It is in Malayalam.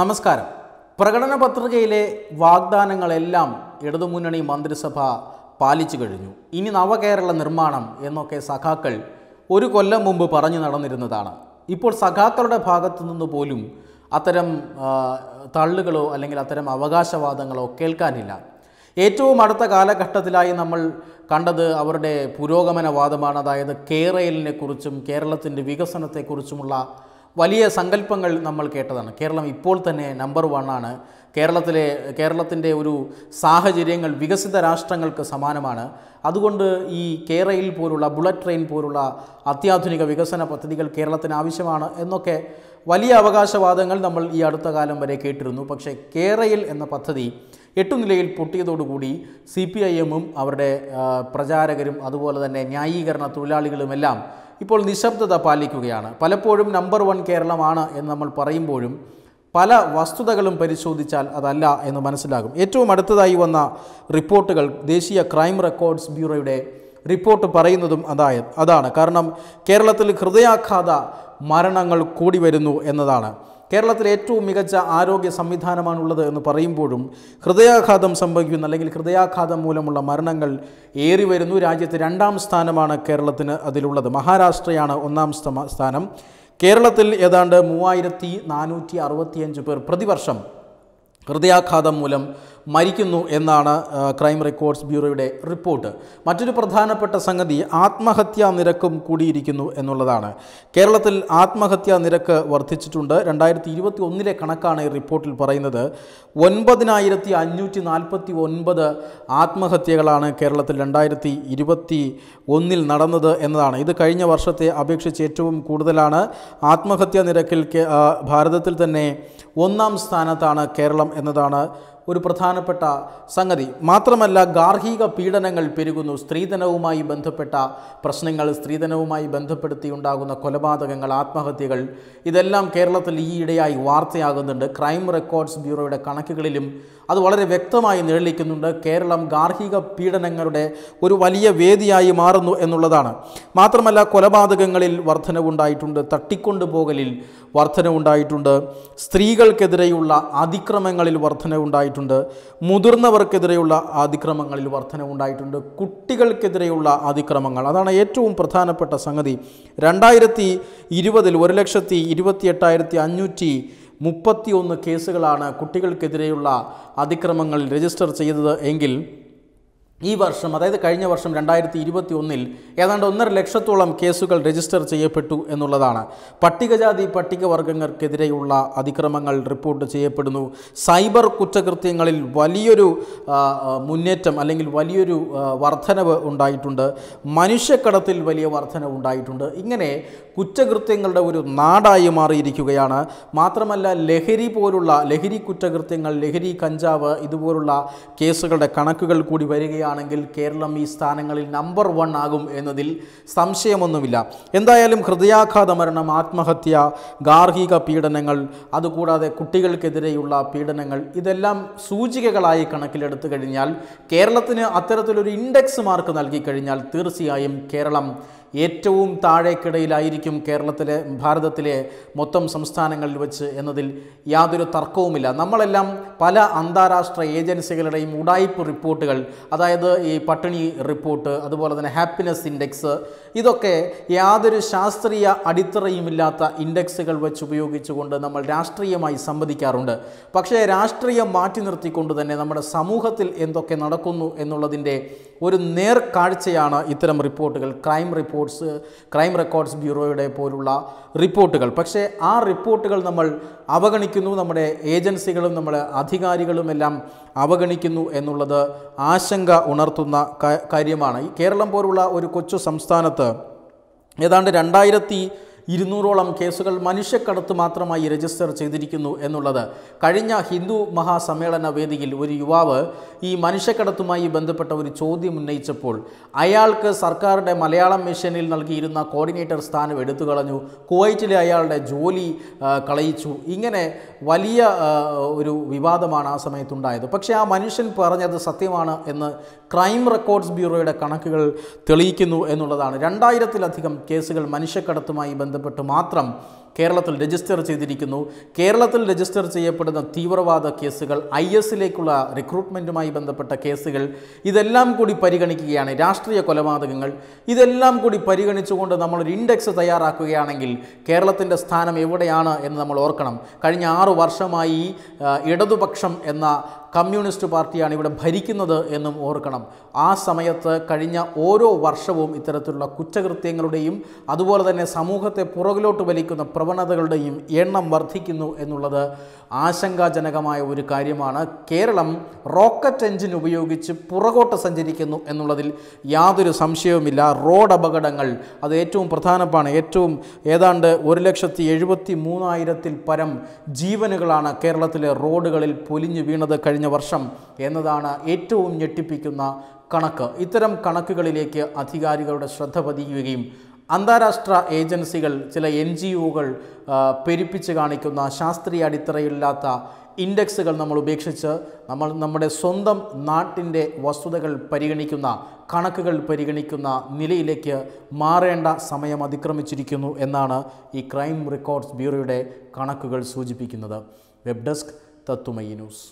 നമസ്കാരം പ്രകടന പത്രികയിലെ വാഗ്ദാനങ്ങളെല്ലാം ഇടതുമുന്നണി മന്ത്രിസഭ പാലിച്ചു കഴിഞ്ഞു ഇനി നവകേരള നിർമ്മാണം എന്നൊക്കെ സഖാക്കൾ ഒരു കൊല്ലം മുമ്പ് പറഞ്ഞു നടന്നിരുന്നതാണ് ഇപ്പോൾ സഖാക്കളുടെ ഭാഗത്തു നിന്ന് പോലും അത്തരം തള്ളുകളോ അല്ലെങ്കിൽ അത്തരം അവകാശവാദങ്ങളോ കേൾക്കാനില്ല ഏറ്റവും അടുത്ത കാലഘട്ടത്തിലായി നമ്മൾ കണ്ടത് അവരുടെ പുരോഗമനവാദമാണ് അതായത് കേരളിനെക്കുറിച്ചും കേരളത്തിൻ്റെ വികസനത്തെക്കുറിച്ചുമുള്ള വലിയ സങ്കല്പങ്ങൾ നമ്മൾ കേട്ടതാണ് കേരളം ഇപ്പോൾ തന്നെ നമ്പർ വണ്ണാണ് കേരളത്തിലെ കേരളത്തിൻ്റെ ഒരു സാഹചര്യങ്ങൾ വികസിത രാഷ്ട്രങ്ങൾക്ക് സമാനമാണ് അതുകൊണ്ട് ഈ കേരയിൽ പോലുള്ള ബുള്ളറ്റ് ട്രെയിൻ പോലുള്ള അത്യാധുനിക വികസന പദ്ധതികൾ കേരളത്തിന് ആവശ്യമാണ് എന്നൊക്കെ വലിയ അവകാശവാദങ്ങൾ നമ്മൾ ഈ അടുത്ത കാലം വരെ കേട്ടിരുന്നു പക്ഷേ കേരയിൽ എന്ന പദ്ധതി എട്ടു നിലയിൽ പൊട്ടിയതോടുകൂടി സി പി ഐ എമ്മും അവരുടെ പ്രചാരകരും അതുപോലെ തന്നെ ന്യായീകരണ തൊഴിലാളികളുമെല്ലാം ഇപ്പോൾ നിശബ്ദത പാലിക്കുകയാണ് പലപ്പോഴും നമ്പർ വൺ കേരളമാണ് എന്ന് നമ്മൾ പറയുമ്പോഴും പല വസ്തുതകളും പരിശോധിച്ചാൽ അതല്ല എന്ന് മനസ്സിലാകും ഏറ്റവും അടുത്തതായി വന്ന റിപ്പോർട്ടുകൾ ദേശീയ ക്രൈം റെക്കോർഡ്സ് ബ്യൂറോയുടെ റിപ്പോർട്ട് പറയുന്നതും അതായ അതാണ് കാരണം കേരളത്തിൽ ഹൃദയാഘാത മരണങ്ങൾ കൂടി വരുന്നു എന്നതാണ് കേരളത്തിൽ ഏറ്റവും മികച്ച ആരോഗ്യ സംവിധാനമാണുള്ളത് എന്ന് പറയുമ്പോഴും ഹൃദയാഘാതം സംഭവിക്കുന്ന അല്ലെങ്കിൽ ഹൃദയാഘാതം മൂലമുള്ള മരണങ്ങൾ ഏറി വരുന്നു രാജ്യത്ത് രണ്ടാം സ്ഥാനമാണ് കേരളത്തിന് അതിലുള്ളത് മഹാരാഷ്ട്രയാണ് ഒന്നാം സ്ഥാനം കേരളത്തിൽ ഏതാണ്ട് മൂവായിരത്തി നാനൂറ്റി അറുപത്തിയഞ്ച് പേർ പ്രതിവർഷം ഹൃദയാഘാതം മൂലം മരിക്കുന്നു എന്നാണ് ക്രൈം റെക്കോർഡ്സ് ബ്യൂറോയുടെ റിപ്പോർട്ട് മറ്റൊരു പ്രധാനപ്പെട്ട സംഗതി ആത്മഹത്യാ നിരക്കും കൂടിയിരിക്കുന്നു എന്നുള്ളതാണ് കേരളത്തിൽ ആത്മഹത്യാ നിരക്ക് വർദ്ധിച്ചിട്ടുണ്ട് രണ്ടായിരത്തി ഇരുപത്തി ഒന്നിലെ കണക്കാണ് ഈ റിപ്പോർട്ടിൽ പറയുന്നത് ഒൻപതിനായിരത്തി അഞ്ഞൂറ്റി നാൽപ്പത്തി ഒൻപത് ആത്മഹത്യകളാണ് കേരളത്തിൽ രണ്ടായിരത്തി ഇരുപത്തി ഒന്നിൽ നടന്നത് എന്നതാണ് ഇത് കഴിഞ്ഞ വർഷത്തെ അപേക്ഷിച്ച് ഏറ്റവും കൂടുതലാണ് ആത്മഹത്യാ നിരക്കിൽ ഭാരതത്തിൽ തന്നെ ഒന്നാം സ്ഥാനത്താണ് കേരളം എന്നതാണ് ഒരു പ്രധാനപ്പെട്ട സംഗതി മാത്രമല്ല ഗാർഹിക പീഡനങ്ങൾ പെരുകുന്നു സ്ത്രീധനവുമായി ബന്ധപ്പെട്ട പ്രശ്നങ്ങൾ സ്ത്രീധനവുമായി ബന്ധപ്പെടുത്തി ഉണ്ടാകുന്ന കൊലപാതകങ്ങൾ ആത്മഹത്യകൾ ഇതെല്ലാം കേരളത്തിൽ ഈയിടെയായി വാർത്തയാകുന്നുണ്ട് ക്രൈം റെക്കോർഡ്സ് ബ്യൂറോയുടെ കണക്കുകളിലും അത് വളരെ വ്യക്തമായി നിഴലിക്കുന്നുണ്ട് കേരളം ഗാർഹിക പീഡനങ്ങളുടെ ഒരു വലിയ വേദിയായി മാറുന്നു എന്നുള്ളതാണ് മാത്രമല്ല കൊലപാതകങ്ങളിൽ വർധനവുണ്ടായിട്ടുണ്ട് തട്ടിക്കൊണ്ടുപോകലിൽ വർധനവുണ്ടായിട്ടുണ്ട് സ്ത്രീകൾക്കെതിരെയുള്ള അതിക്രമങ്ങളിൽ വർധനവുണ്ടായിട്ടുണ്ട് ഉണ്ടായിട്ടുണ്ട് മുതിർന്നവർക്കെതിരെയുള്ള അതിക്രമങ്ങളിൽ വർധനവുണ്ടായിട്ടുണ്ട് കുട്ടികൾക്കെതിരെയുള്ള അതിക്രമങ്ങൾ അതാണ് ഏറ്റവും പ്രധാനപ്പെട്ട സംഗതി രണ്ടായിരത്തി ഇരുപതിൽ ഒരു ലക്ഷത്തി ഇരുപത്തി എട്ടായിരത്തി അഞ്ഞൂറ്റി മുപ്പത്തി ഒന്ന് കേസുകളാണ് കുട്ടികൾക്കെതിരെയുള്ള അതിക്രമങ്ങൾ രജിസ്റ്റർ ചെയ്തത് എങ്കിൽ ഈ വർഷം അതായത് കഴിഞ്ഞ വർഷം രണ്ടായിരത്തി ഇരുപത്തി ഒന്നിൽ ഏതാണ്ട് ഒന്നര ലക്ഷത്തോളം കേസുകൾ രജിസ്റ്റർ ചെയ്യപ്പെട്ടു എന്നുള്ളതാണ് പട്ടികജാതി പട്ടികവർഗങ്ങൾക്കെതിരെയുള്ള അതിക്രമങ്ങൾ റിപ്പോർട്ട് ചെയ്യപ്പെടുന്നു സൈബർ കുറ്റകൃത്യങ്ങളിൽ വലിയൊരു മുന്നേറ്റം അല്ലെങ്കിൽ വലിയൊരു വർധനവ് ഉണ്ടായിട്ടുണ്ട് മനുഷ്യക്കടത്തിൽ വലിയ വർധനവ് ഉണ്ടായിട്ടുണ്ട് ഇങ്ങനെ കുറ്റകൃത്യങ്ങളുടെ ഒരു നാടായി മാറിയിരിക്കുകയാണ് മാത്രമല്ല ലഹരി പോലുള്ള ലഹരി കുറ്റകൃത്യങ്ങൾ ലഹരി കഞ്ചാവ് ഇതുപോലുള്ള കേസുകളുടെ കണക്കുകൾ കൂടി വരികയാണ് വരികയാണെങ്കിൽ കേരളം ഈ സ്ഥാനങ്ങളിൽ നമ്പർ വൺ ആകും എന്നതിൽ സംശയമൊന്നുമില്ല എന്തായാലും ഹൃദയാഘാത മരണം ആത്മഹത്യ ഗാർഹിക പീഡനങ്ങൾ അതുകൂടാതെ കുട്ടികൾക്കെതിരെയുള്ള പീഡനങ്ങൾ ഇതെല്ലാം സൂചികകളായി കണക്കിലെടുത്തു കഴിഞ്ഞാൽ കേരളത്തിന് അത്തരത്തിലൊരു ഇൻഡെക്സ് മാർക്ക് നൽകിക്കഴിഞ്ഞാൽ തീർച്ചയായും കേരളം ഏറ്റവും താഴേക്കിടയിലായിരിക്കും കേരളത്തിലെ ഭാരതത്തിലെ മൊത്തം സംസ്ഥാനങ്ങളിൽ വെച്ച് എന്നതിൽ യാതൊരു തർക്കവുമില്ല നമ്മളെല്ലാം പല അന്താരാഷ്ട്ര ഏജൻസികളുടെയും ഉടായ്പ് റിപ്പോർട്ടുകൾ അതായത് ഈ പട്ടിണി റിപ്പോർട്ട് അതുപോലെ തന്നെ ഹാപ്പിനെസ് ഇൻഡെക്സ് ഇതൊക്കെ യാതൊരു ശാസ്ത്രീയ അടിത്തറയുമില്ലാത്ത ഇൻഡെക്സുകൾ വെച്ച് ഉപയോഗിച്ചുകൊണ്ട് നമ്മൾ രാഷ്ട്രീയമായി സംവദിക്കാറുണ്ട് പക്ഷേ രാഷ്ട്രീയം മാറ്റി നിർത്തിക്കൊണ്ട് തന്നെ നമ്മുടെ സമൂഹത്തിൽ എന്തൊക്കെ നടക്കുന്നു എന്നുള്ളതിൻ്റെ ഒരു നേർക്കാഴ്ചയാണ് ഇത്തരം റിപ്പോർട്ടുകൾ crime report records crime records ബ്യൂറോയുടെ പോലുള്ള റിപ്പോർട്ടുകൾ പക്ഷേ ആ റിപ്പോർട്ടുകൾ നമ്മൾ അവഗണിക്കുന്നു നമ്മുടെ ഏജൻസികളും നമ്മുടെ അധികാരികളും എല്ലാം അവഗണിക്കുന്നു എന്നുള്ളത് ആശങ്ക ഉണർത്തുന്ന കാര്യമാണ് ഈ കേരളം പോലുള്ള ഒരു കൊച്ചു സംസ്ഥാനത്ത് ഏതാണ്ട് രണ്ടായിരത്തി ഇരുന്നൂറോളം കേസുകൾ മനുഷ്യക്കടത്ത് മാത്രമായി രജിസ്റ്റർ ചെയ്തിരിക്കുന്നു എന്നുള്ളത് കഴിഞ്ഞ ഹിന്ദു മഹാസമ്മേളന വേദിയിൽ ഒരു യുവാവ് ഈ മനുഷ്യക്കടത്തുമായി ബന്ധപ്പെട്ട ഒരു ചോദ്യം ഉന്നയിച്ചപ്പോൾ അയാൾക്ക് സർക്കാരിൻ്റെ മലയാളം മിഷനിൽ നൽകിയിരുന്ന കോർഡിനേറ്റർ സ്ഥാനം എടുത്തു കളഞ്ഞു കുവൈറ്റിലെ അയാളുടെ ജോലി കളയിച്ചു ഇങ്ങനെ വലിയ ഒരു വിവാദമാണ് ആ സമയത്തുണ്ടായത് പക്ഷേ ആ മനുഷ്യൻ പറഞ്ഞത് സത്യമാണ് എന്ന് ക്രൈം റെക്കോർഡ്സ് ബ്യൂറോയുടെ കണക്കുകൾ തെളിയിക്കുന്നു എന്നുള്ളതാണ് രണ്ടായിരത്തിലധികം കേസുകൾ മനുഷ്യക്കടത്തുമായി ബന്ധപ്പെട്ട് ബന്ധപ്പെട്ട് മാത്രം കേരളത്തിൽ രജിസ്റ്റർ ചെയ്തിരിക്കുന്നു കേരളത്തിൽ രജിസ്റ്റർ ചെയ്യപ്പെടുന്ന തീവ്രവാദ കേസുകൾ ഐ എസിലേക്കുള്ള റിക്രൂട്ട്മെൻറ്റുമായി ബന്ധപ്പെട്ട കേസുകൾ ഇതെല്ലാം കൂടി പരിഗണിക്കുകയാണ് രാഷ്ട്രീയ കൊലപാതകങ്ങൾ ഇതെല്ലാം കൂടി പരിഗണിച്ചുകൊണ്ട് നമ്മളൊരു ഇൻഡെക്സ് തയ്യാറാക്കുകയാണെങ്കിൽ കേരളത്തിൻ്റെ സ്ഥാനം എവിടെയാണ് എന്ന് നമ്മൾ ഓർക്കണം കഴിഞ്ഞ ആറു വർഷമായി ഇടതുപക്ഷം എന്ന കമ്മ്യൂണിസ്റ്റ് പാർട്ടിയാണ് ഇവിടെ ഭരിക്കുന്നത് എന്നും ഓർക്കണം ആ സമയത്ത് കഴിഞ്ഞ ഓരോ വർഷവും ഇത്തരത്തിലുള്ള കുറ്റകൃത്യങ്ങളുടെയും അതുപോലെ തന്നെ സമൂഹത്തെ പുറകിലോട്ട് വലിക്കുന്ന പ്രവണതകളുടെയും എണ്ണം വർദ്ധിക്കുന്നു എന്നുള്ളത് ആശങ്കാജനകമായ ഒരു കാര്യമാണ് കേരളം റോക്കറ്റ് എഞ്ചിൻ ഉപയോഗിച്ച് പുറകോട്ട് സഞ്ചരിക്കുന്നു എന്നുള്ളതിൽ യാതൊരു സംശയവുമില്ല റോഡ് അപകടങ്ങൾ അത് ഏറ്റവും പ്രധാനമാണ് ഏറ്റവും ഏതാണ്ട് ഒരു ലക്ഷത്തി എഴുപത്തി മൂന്നായിരത്തിൽ പരം ജീവനുകളാണ് കേരളത്തിലെ റോഡുകളിൽ പൊലിഞ്ഞു വീണത് കഴിഞ്ഞ കഴിഞ്ഞ വർഷം എന്നതാണ് ഏറ്റവും ഞെട്ടിപ്പിക്കുന്ന കണക്ക് ഇത്തരം കണക്കുകളിലേക്ക് അധികാരികളുടെ ശ്രദ്ധ പതിയുകയും അന്താരാഷ്ട്ര ഏജൻസികൾ ചില എൻ ജി ഒകൾ പെരുപ്പിച്ച് കാണിക്കുന്ന ശാസ്ത്രീയ അടിത്തറയില്ലാത്ത ഇൻഡെക്സുകൾ നമ്മൾ ഉപേക്ഷിച്ച് നമ്മൾ നമ്മുടെ സ്വന്തം നാട്ടിൻ്റെ വസ്തുതകൾ പരിഗണിക്കുന്ന കണക്കുകൾ പരിഗണിക്കുന്ന നിലയിലേക്ക് മാറേണ്ട സമയം അതിക്രമിച്ചിരിക്കുന്നു എന്നാണ് ഈ ക്രൈം റെക്കോർഡ്സ് ബ്യൂറോയുടെ കണക്കുകൾ സൂചിപ്പിക്കുന്നത് വെബ് ഡെസ്ക് തത്തുമയി ന്യൂസ്